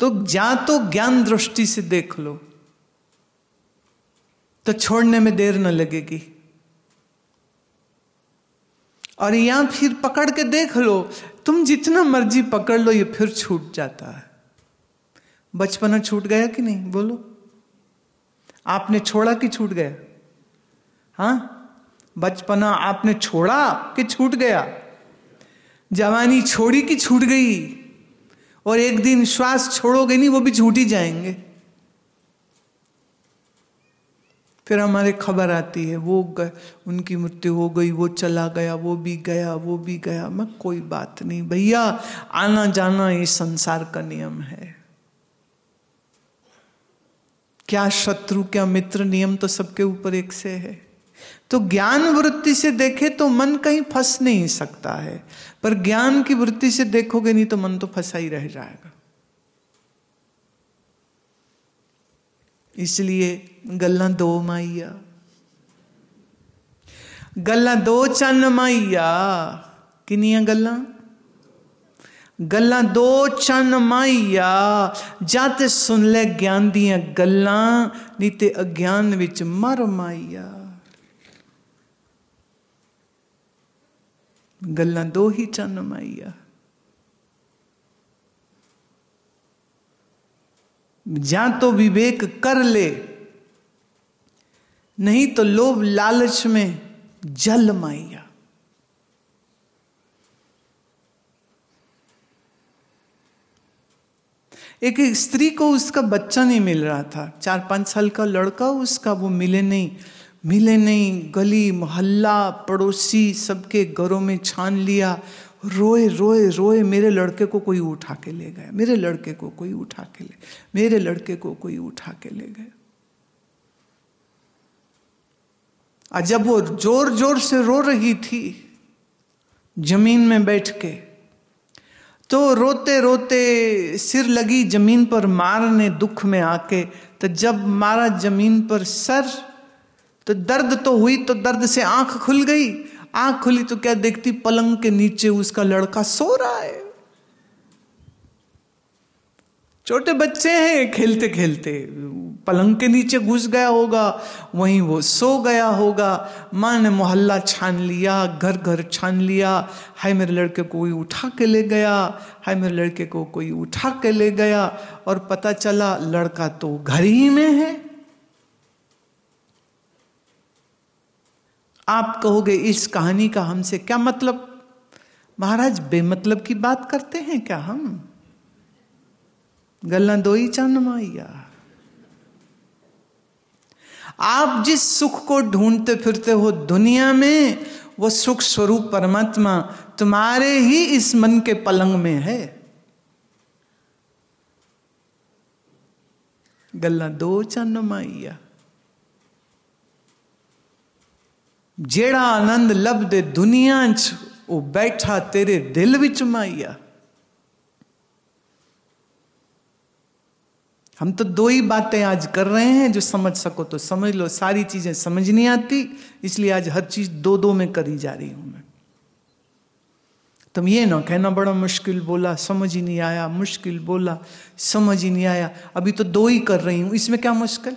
तो या तो ज्ञान दृष्टि से देख लो तो छोड़ने में देर न लगेगी और या फिर पकड़ के देख लो तुम जितना मर्जी पकड़ लो ये फिर छूट जाता है बचपना छूट गया कि नहीं बोलो आपने छोड़ा कि छूट गया हाँ बचपना आपने छोड़ा कि छूट गया जवानी छोड़ी कि छूट गई और एक दिन श्वास छोड़ोगे नहीं वो भी झूठ ही जाएंगे फिर हमारे खबर आती है वो गए उनकी मृत्यु हो गई वो चला गया वो भी गया वो भी गया मैं कोई बात नहीं भैया आना जाना ये संसार का नियम है क्या शत्रु क्या मित्र नियम तो सबके ऊपर एक से है तो ज्ञान वृत्ति से देखे तो मन कहीं फंस नहीं सकता है पर ज्ञान की वृत्ति से देखोगे नहीं तो मन तो फंसा ही रह जाएगा इसलिए गल्ला दो माइया गल्ला दो चन माइया किनिया गल्ला ਗੱਲਾਂ दो चन माइया ਜਦ सुन ਲੈ ज्ञान ਦੀਆਂ ਗੱਲਾਂ ਨਹੀਂ ਤੇ ਅਗਿਆਨ ਵਿੱਚ ਗੱਲਾਂ ਦੋ ਹੀ ਚੰਨ माइया ਜਾਂ तो विवेक कर ले नहीं तो लोभ लालच में जल माइया एक स्त्री को उसका बच्चा नहीं मिल रहा था चार पांच साल का लड़का उसका वो मिले नहीं मिले नहीं गली मोहल्ला पड़ोसी सबके घरों में छान लिया रोए रोए रोए मेरे लड़के को कोई उठा के ले गया मेरे लड़के को कोई उठा के ले मेरे लड़के को कोई उठा के ले गया जब वो जोर जोर से रो रही थी जमीन में बैठ के तो रोते रोते सिर लगी जमीन पर मारने दुख में आके तो जब मारा जमीन पर सर तो दर्द तो हुई तो दर्द से आंख खुल गई आंख खुली तो क्या देखती पलंग के नीचे उसका लड़का सो रहा है छोटे बच्चे हैं खेलते खेलते पलंग के नीचे घुस गया होगा वहीं वो सो गया होगा माँ ने मोहल्ला छान लिया घर घर छान लिया हाय मेरे लड़के को कोई उठा के ले गया हाय मेरे लड़के को कोई उठा के ले गया और पता चला लड़का तो घर ही में है आप कहोगे इस कहानी का हमसे क्या मतलब महाराज बेमतलब की बात करते हैं क्या हम गल्ला दोई चंद माइया आप जिस सुख को ढूंढते फिरते हो दुनिया में वो सुख स्वरूप परमात्मा तुम्हारे ही इस मन के पलंग में है गल्ला दो चंद माइया आनंद ਆਨੰਦ दे दुनिया च वो बैठा तेरे दिल विच ਮਾਇਆ हम तो दो ही बातें आज कर रहे हैं जो समझ सको तो समझ लो सारी चीजें समझ नहीं आती इसलिए आज हर चीज दो दो में करी जा रही हूं मैं तुम ये ना कहना बड़ा मुश्किल बोला समझ ही नहीं आया मुश्किल बोला समझ ही नहीं आया अभी तो दो ही कर रही हूं इसमें क्या मुश्किल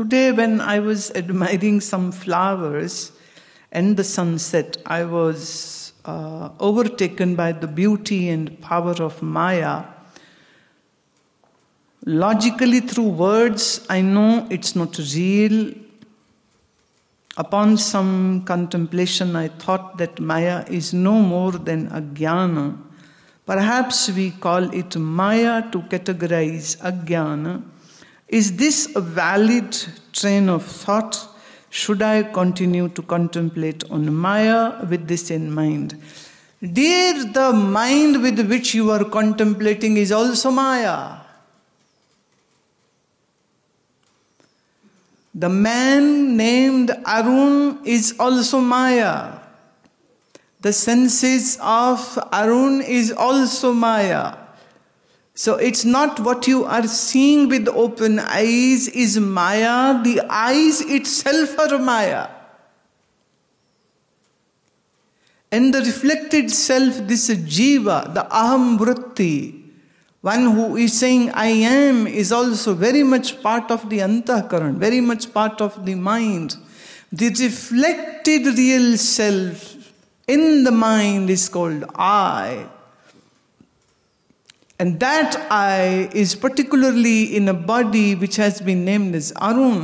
Today, when I was admiring some flowers and the sunset, I was uh, overtaken by the beauty and power of Maya. Logically, through words, I know it's not real. Upon some contemplation, I thought that Maya is no more than Ajnana. Perhaps we call it Maya to categorize Ajnana is this a valid train of thought? Should I continue to contemplate on Maya with this in mind? Dear, the mind with which you are contemplating is also Maya. The man named Arun is also Maya. The senses of Arun is also Maya. So it's not what you are seeing with open eyes is Maya, the eyes itself are Maya. And the reflected self, this jiva, the aham vritti, one who is saying I am, is also very much part of the antahkaran, very much part of the mind. The reflected real self in the mind is called I. And that I is particularly in a body which has been named as Arun.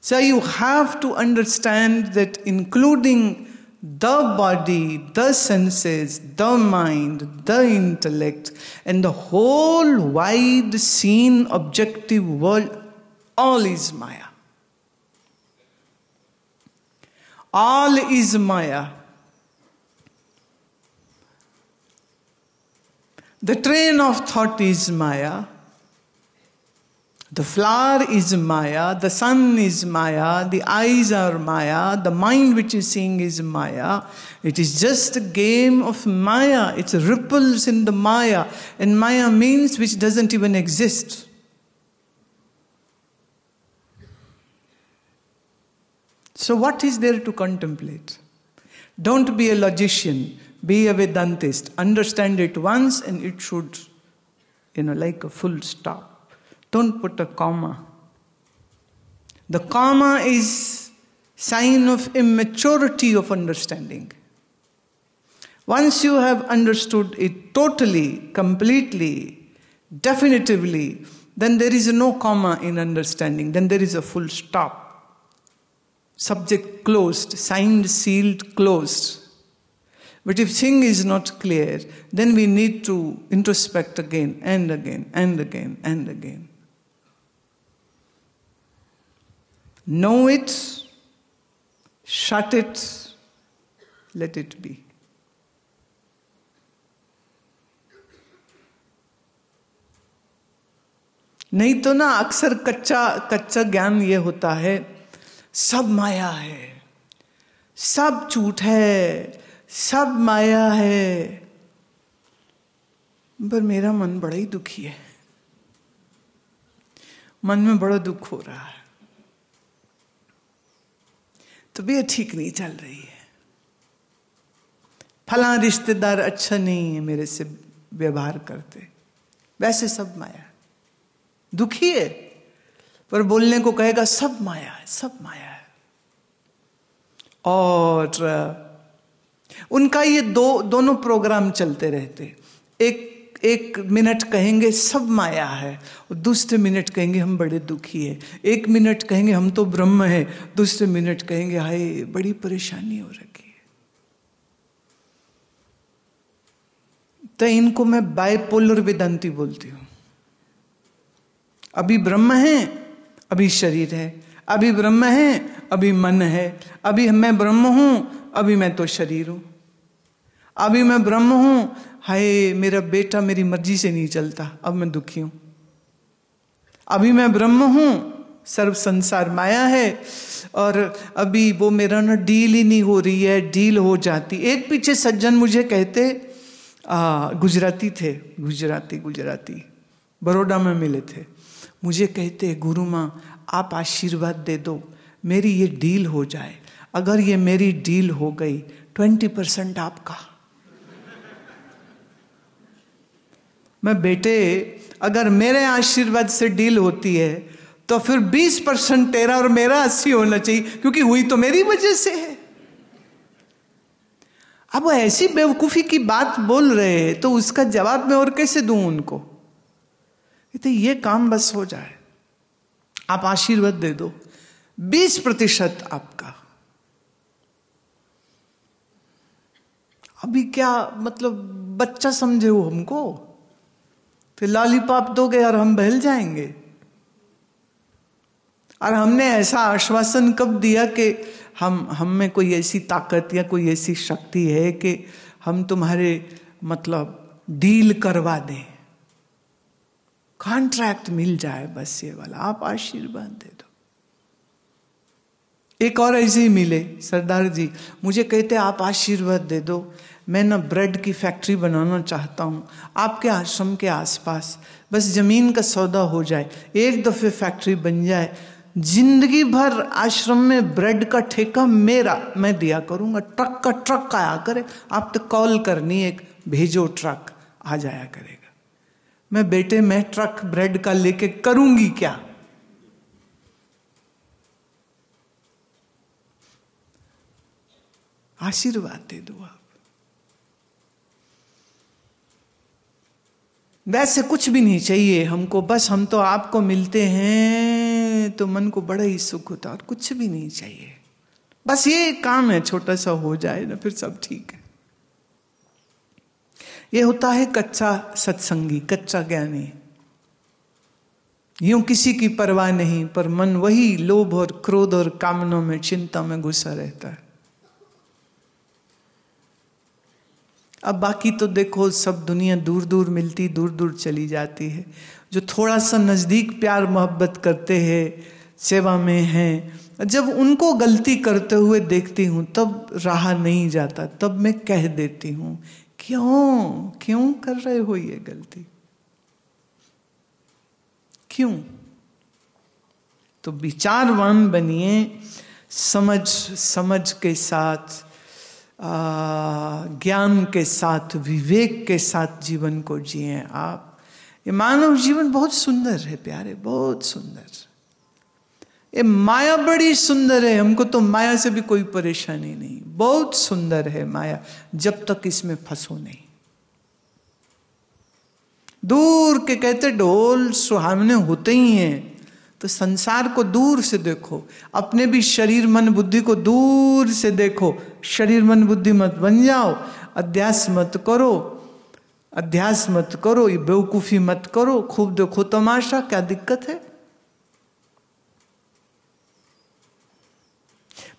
So you have to understand that including the body, the senses, the mind, the intellect, and the whole wide seen objective world, all is Maya. All is Maya. The train of thought is Maya. The flower is Maya, the sun is Maya, the eyes are Maya, the mind which is seeing is Maya. It is just a game of Maya. It's ripples in the Maya. And Maya means which doesn't even exist. So, what is there to contemplate? Don't be a logician be a Vedantist. Understand it once and it should, you know, like a full stop. Don't put a comma. The comma is sign of immaturity of understanding. Once you have understood it totally, completely, definitively, then there is no comma in understanding, then there is a full stop. Subject closed, signed, sealed, closed. But if thing is not clear, then we need to introspect again and again and again and again. Know it, shut it, let it be. नहीं तो ना अक्सर कच्चा कच्चा ज्ञान ये होता है सब माया है सब झूठ है सब माया है पर मेरा मन बड़ा ही दुखी है मन में बड़ा दुख हो रहा है तो भी ठीक नहीं चल रही है फला रिश्तेदार अच्छा नहीं है मेरे से व्यवहार करते वैसे सब माया दुखी है पर बोलने को कहेगा सब माया है सब माया है और उनका ये दो दोनों प्रोग्राम चलते रहते एक एक मिनट कहेंगे सब माया है और दूसरे मिनट कहेंगे हम बड़े दुखी हैं एक मिनट कहेंगे हम तो ब्रह्म हैं दूसरे मिनट कहेंगे हाय बड़ी परेशानी हो रखी है तो इनको मैं बायपोलर विदंती बोलती हूं अभी ब्रह्म है अभी शरीर है अभी ब्रह्म है अभी मन है अभी मैं ब्रह्म हूं अभी मैं तो शरीर हूं अभी मैं ब्रह्म हूं हाय मेरा बेटा मेरी मर्जी से नहीं चलता अब मैं दुखी हूं अभी मैं ब्रह्म हूं सर्व संसार माया है और अभी वो मेरा ना डील ही नहीं हो रही है डील हो जाती एक पीछे सज्जन मुझे कहते आ, गुजराती थे गुजराती गुजराती बड़ोडा में मिले थे मुझे कहते गुरु माँ आप आशीर्वाद दे दो मेरी ये डील हो जाए अगर ये मेरी डील हो गई ट्वेंटी परसेंट आपका मैं बेटे अगर मेरे आशीर्वाद से डील होती है तो फिर बीस परसेंट तेरा और मेरा अस्सी होना चाहिए क्योंकि हुई तो मेरी वजह से है अब वो ऐसी बेवकूफ़ी की बात बोल रहे हैं तो उसका जवाब मैं और कैसे दूं उनको तो ये काम बस हो जाए आप आशीर्वाद दे दो बीस प्रतिशत आपका अभी क्या मतलब बच्चा समझे हो हमको फिर लॉलीपॉप दोगे और हम बहल जाएंगे और हमने ऐसा आश्वासन कब दिया कि हम हम में कोई ऐसी ताकत या कोई ऐसी शक्ति है कि हम तुम्हारे मतलब डील करवा दें कॉन्ट्रैक्ट मिल जाए बस ये वाला आप आशीर्वाद दे दो एक और ऐसे ही मिले सरदार जी मुझे कहते आप आशीर्वाद दे दो मैं ना ब्रेड की फैक्ट्री बनाना चाहता हूँ आपके आश्रम के आसपास बस ज़मीन का सौदा हो जाए एक दफ़े फैक्ट्री बन जाए जिंदगी भर आश्रम में ब्रेड का ठेका मेरा मैं दिया करूँगा ट्रक का ट्रक आया करे आप तो कॉल करनी एक भेजो ट्रक आ जाया करेगा मैं बेटे मैं ट्रक ब्रेड का लेके करूँगी क्या आशीर्वाद दे दो आप वैसे कुछ भी नहीं चाहिए हमको बस हम तो आपको मिलते हैं तो मन को बड़ा ही सुख होता और कुछ भी नहीं चाहिए बस ये काम है छोटा सा हो जाए ना फिर सब ठीक है ये होता है कच्चा सत्संगी कच्चा ज्ञानी यूं किसी की परवाह नहीं पर मन वही लोभ और क्रोध और कामनों में चिंता में घुसा रहता है अब बाकी तो देखो सब दुनिया दूर दूर मिलती दूर दूर चली जाती है जो थोड़ा सा नज़दीक प्यार मोहब्बत करते हैं सेवा में हैं जब उनको गलती करते हुए देखती हूँ तब रहा नहीं जाता तब मैं कह देती हूँ क्यों क्यों कर रहे हो ये गलती क्यों तो विचारवान बनिए समझ समझ के साथ ज्ञान के साथ विवेक के साथ जीवन को जिए आप ये मानव जीवन बहुत सुंदर है प्यारे बहुत सुंदर ये माया बड़ी सुंदर है हमको तो माया से भी कोई परेशानी नहीं बहुत सुंदर है माया जब तक इसमें फंसो नहीं दूर के कहते ढोल सुहावने होते ही हैं तो संसार को दूर से देखो अपने भी शरीर मन बुद्धि को दूर से देखो शरीर मन बुद्धि मत बन जाओ अध्यास मत करो अध्यास मत करो ये बेवकूफ़ी मत करो खूब देखो तमाशा क्या दिक्कत है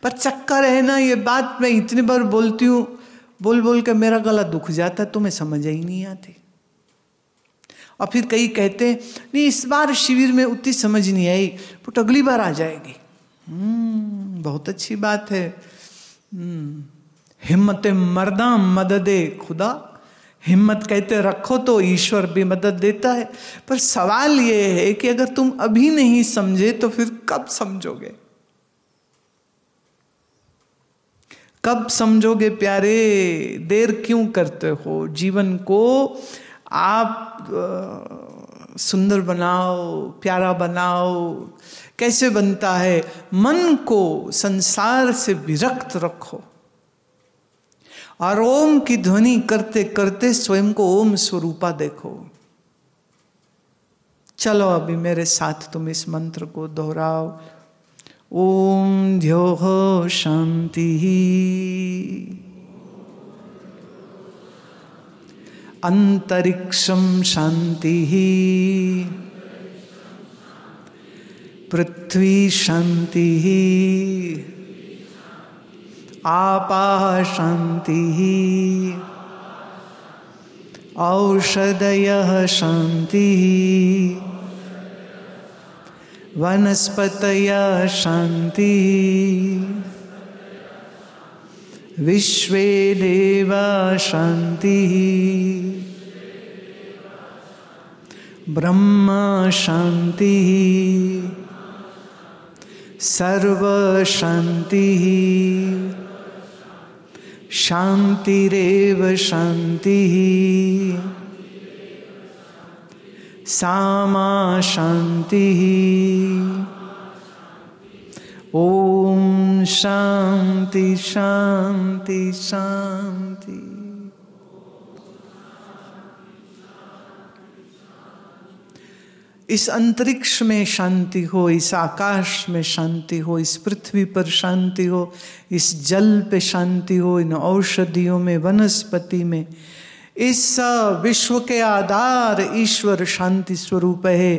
पर चक्कर है ना ये बात मैं इतनी बार बोलती हूँ बोल बोल के मेरा गला दुख जाता है तुम्हें तो समझ ही नहीं आती और फिर कई कहते हैं नहीं इस बार शिविर में उतनी समझ नहीं आई बट अगली बार आ जाएगी हम्म, बहुत अच्छी बात है हम्म, हिम्मत मर्दा मददे खुदा हिम्मत कहते रखो तो ईश्वर भी मदद देता है पर सवाल ये है कि अगर तुम अभी नहीं समझे तो फिर कब समझोगे कब समझोगे प्यारे देर क्यों करते हो जीवन को आप सुंदर बनाओ प्यारा बनाओ कैसे बनता है मन को संसार से विरक्त रखो और ओम की ध्वनि करते करते स्वयं को ओम स्वरूपा देखो चलो अभी मेरे साथ तुम इस मंत्र को दोहराओ ओम ध्यो शांति ही अंतरिक्षम शांति ही पृथ्वी शांति ही आपा शांति ही औषधय शांति वनस्पतय शांति विश्वे देवा शांति ब्रह्म शांति सर्व शांति शांतिरव शांति सामा शांति ओम शांति शांति शांति इस अंतरिक्ष में शांति हो इस आकाश में शांति हो इस पृथ्वी पर शांति हो इस जल पे शांति हो इन औषधियों में वनस्पति में इस विश्व के आधार ईश्वर शांति स्वरूप है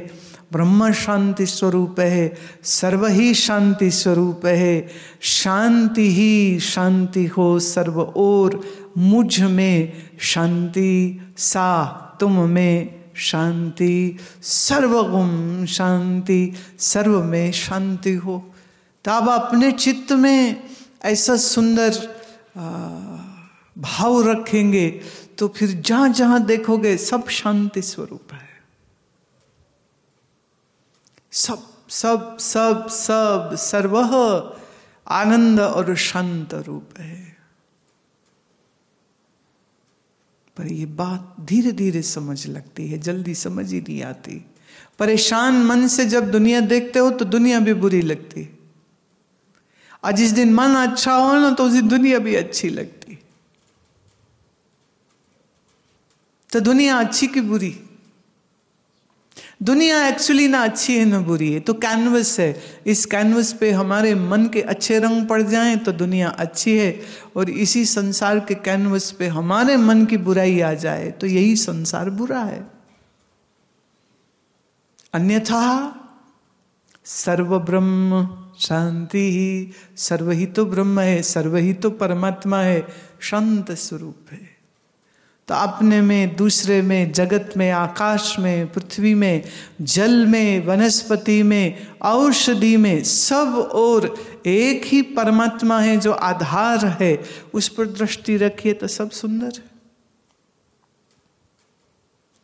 ब्रह्म शांति स्वरूप है सर्व ही शांति स्वरूप है शांति ही शांति हो सर्व और मुझ में शांति सा तुम में शांति सर्वगुम शांति सर्व में शांति हो तो आप अपने चित्त में ऐसा सुंदर भाव रखेंगे तो फिर जहाँ जहाँ देखोगे सब शांति स्वरूप है सब सब सब सब सर्व आनंद और शांत रूप है पर ये बात धीरे धीरे समझ लगती है जल्दी समझ ही नहीं आती परेशान मन से जब दुनिया देखते हो तो दुनिया भी बुरी लगती और जिस दिन मन अच्छा हो ना तो उस दिन दुनिया भी अच्छी लगती तो दुनिया अच्छी की बुरी दुनिया एक्चुअली ना अच्छी है ना बुरी है तो कैनवस है इस कैनवस पे हमारे मन के अच्छे रंग पड़ जाएं तो दुनिया अच्छी है और इसी संसार के कैनवस पे हमारे मन की बुराई आ जाए तो यही संसार बुरा है अन्यथा सर्व ब्रह्म शांति ही ही तो ब्रह्म है ही तो परमात्मा है शांत स्वरूप है तो अपने में दूसरे में जगत में आकाश में पृथ्वी में जल में वनस्पति में औषधि में सब और एक ही परमात्मा है जो आधार है उस पर दृष्टि रखिए तो सब सुंदर है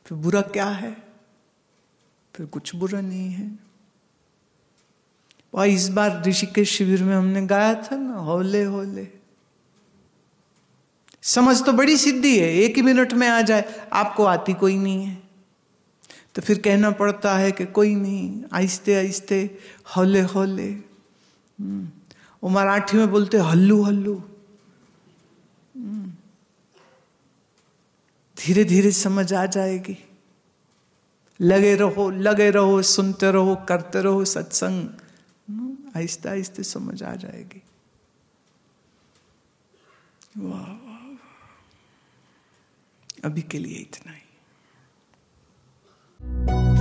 फिर बुरा क्या है फिर कुछ बुरा नहीं है और इस बार ऋषि के शिविर में हमने गाया था ना होले होले समझ तो बड़ी सिद्धि है एक ही मिनट में आ जाए आपको आती कोई नहीं है तो फिर कहना पड़ता है कि कोई नहीं आहिस्ते आहिस्ते हौले हौले हम्म, वो मराठी में बोलते हल्लू हल्लू हम्म, धीरे धीरे समझ आ जाएगी लगे रहो लगे रहो सुनते रहो करते रहो सत्संग हम्म, आहिस्ते आहिस्ते समझ आ जाएगी वाह अभी के लिए इतना ही